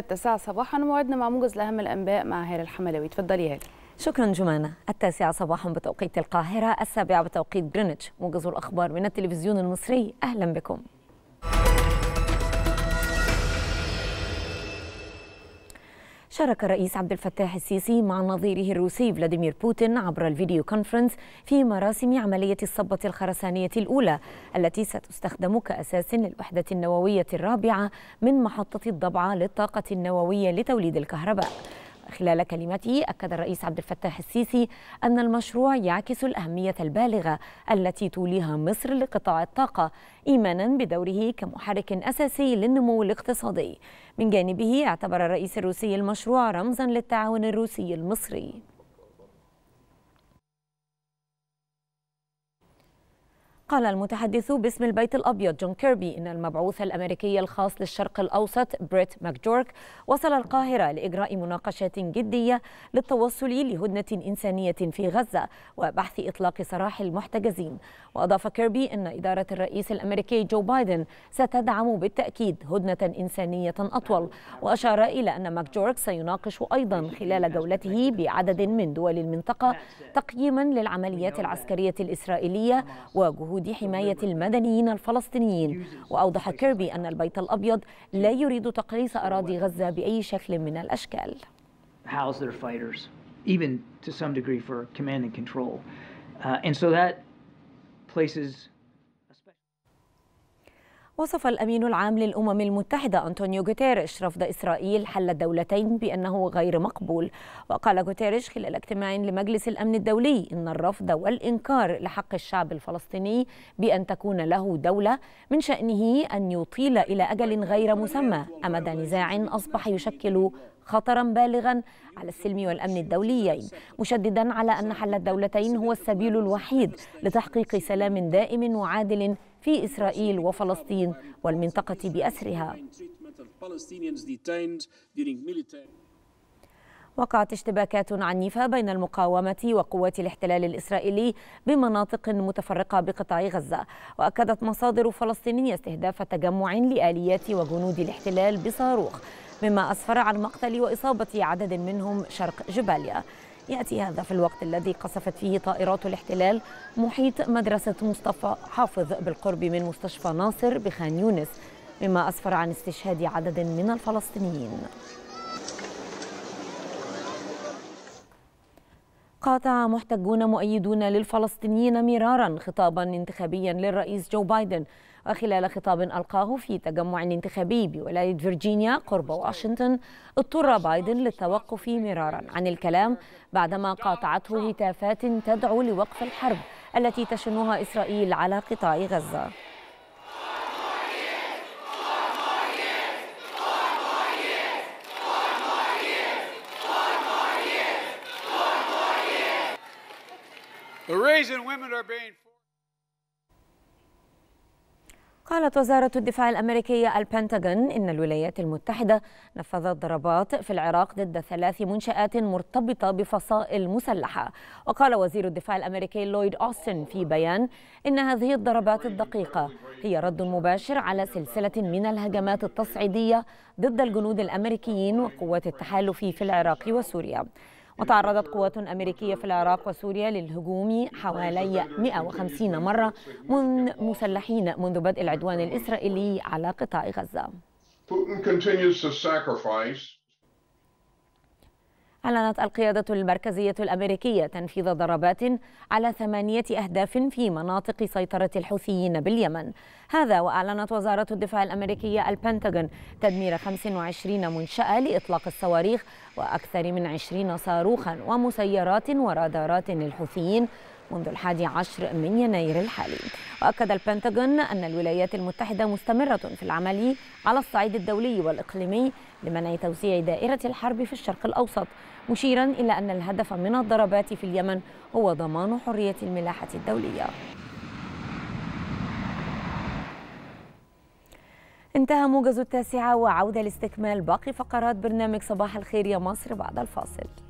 التاسعة صباحا موعدنا مع موجز لأهم الأنباء مع هالة الحملاوي تفضلي هالة شكرا جمانة التاسعة صباحا بتوقيت القاهرة السابعة بتوقيت جرينتش موجز الأخبار من التلفزيون المصري أهلا بكم شارك الرئيس عبد الفتاح السيسي مع نظيره الروسي فلاديمير بوتين عبر الفيديو كونفرنس في مراسم عملية الصبة الخرسانية الأولى التي ستستخدم كأساس للوحدة النووية الرابعة من محطة الضبعة للطاقة النووية لتوليد الكهرباء خلال كلمته أكد الرئيس عبد الفتاح السيسي أن المشروع يعكس الأهمية البالغة التي توليها مصر لقطاع الطاقة إيمانا بدوره كمحرك أساسي للنمو الاقتصادي من جانبه اعتبر الرئيس الروسي المشروع رمزا للتعاون الروسي المصري قال المتحدث باسم البيت الأبيض جون كيربي إن المبعوث الأمريكي الخاص للشرق الأوسط بريت ماكجورك وصل القاهرة لإجراء مناقشات جدية للتوصل لهدنة إنسانية في غزة وبحث إطلاق سراح المحتجزين وأضاف كيربي أن إدارة الرئيس الأمريكي جو بايدن ستدعم بالتأكيد هدنة إنسانية أطول وأشار إلى أن ماكجورك سيناقش أيضا خلال جولته بعدد من دول المنطقة تقييما للعمليات العسكرية الإسرائيلية وجهود جهود حماية المدنيين الفلسطينيين وأوضح كيربي أن البيت الأبيض لا يريد تقليص أراضي غزة بأي شكل من الأشكال uh, places وصف الأمين العام للأمم المتحدة أنطونيو غوتيريش رفض إسرائيل حل الدولتين بأنه غير مقبول وقال غوتيريش خلال اجتماع لمجلس الأمن الدولي إن الرفض والإنكار لحق الشعب الفلسطيني بأن تكون له دولة من شأنه أن يطيل إلى أجل غير مسمى أمد نزاع أصبح يشكل خطرا بالغا على السلم والامن الدوليين مشددا على ان حل الدولتين هو السبيل الوحيد لتحقيق سلام دائم وعادل في إسرائيل وفلسطين والمنطقة بأسرها وقعت اشتباكات عنيفة بين المقاومة وقوات الاحتلال الإسرائيلي بمناطق متفرقة بقطاع غزة وأكدت مصادر فلسطينية استهداف تجمع لآليات وجنود الاحتلال بصاروخ مما أسفر عن مقتل وإصابة عدد منهم شرق جباليا يأتي هذا في الوقت الذي قصفت فيه طائرات الاحتلال محيط مدرسة مصطفى حافظ بالقرب من مستشفى ناصر بخان يونس مما أسفر عن استشهاد عدد من الفلسطينيين قاطع محتجون مؤيدون للفلسطينيين مرارا خطابا انتخابيا للرئيس جو بايدن وخلال خطاب ألقاه في تجمع انتخابي بولاية فيرجينيا قرب واشنطن اضطر بايدن للتوقف مرارا عن الكلام بعدما قاطعته هتافات تدعو لوقف الحرب التي تشنها إسرائيل على قطاع غزة قالت وزارة الدفاع الأمريكية البنتاغون إن الولايات المتحدة نفذت ضربات في العراق ضد ثلاث منشآت مرتبطة بفصائل مسلحة وقال وزير الدفاع الأمريكي لويد أوستن في بيان إن هذه الضربات الدقيقة هي رد مباشر على سلسلة من الهجمات التصعيدية ضد الجنود الأمريكيين وقوات التحالف في العراق وسوريا وتعرضت قوات أمريكية في العراق وسوريا للهجوم حوالي 150 مرة من مسلحين منذ بدء العدوان الإسرائيلي على قطاع غزة. أعلنت القيادة المركزية الأمريكية تنفيذ ضربات على ثمانية أهداف في مناطق سيطرة الحوثيين باليمن هذا وأعلنت وزارة الدفاع الأمريكية البنتاغون تدمير 25 منشأة لإطلاق الصواريخ وأكثر من 20 صاروخا ومسيرات ورادارات للحوثيين منذ الحادي عشر من يناير الحالي وأكد البنتاغون أن الولايات المتحدة مستمرة في العمل على الصعيد الدولي والإقليمي لمنع توسيع دائرة الحرب في الشرق الأوسط مشيرا إلى أن الهدف من الضربات في اليمن هو ضمان حرية الملاحة الدولية انتهى موجز التاسعة وعودة لاستكمال باقي فقرات برنامج صباح الخير يا مصر بعد الفاصل